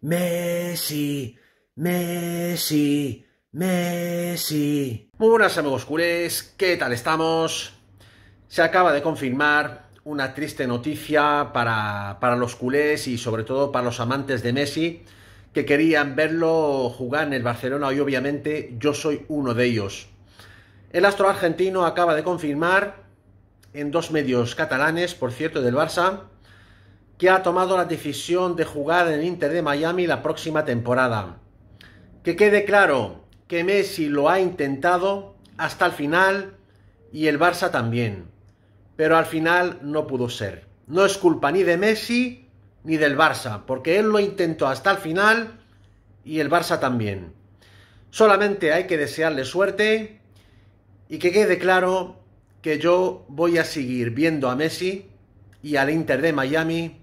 Messi, Messi, Messi. Muy buenas amigos culés, ¿qué tal estamos? Se acaba de confirmar una triste noticia para, para los culés y sobre todo para los amantes de Messi que querían verlo jugar en el Barcelona y obviamente yo soy uno de ellos. El astro argentino acaba de confirmar en dos medios catalanes, por cierto, del Barça, que ha tomado la decisión de jugar en el Inter de Miami la próxima temporada. Que quede claro que Messi lo ha intentado hasta el final y el Barça también, pero al final no pudo ser. No es culpa ni de Messi ni del Barça, porque él lo intentó hasta el final y el Barça también. Solamente hay que desearle suerte y que quede claro que yo voy a seguir viendo a Messi y al Inter de Miami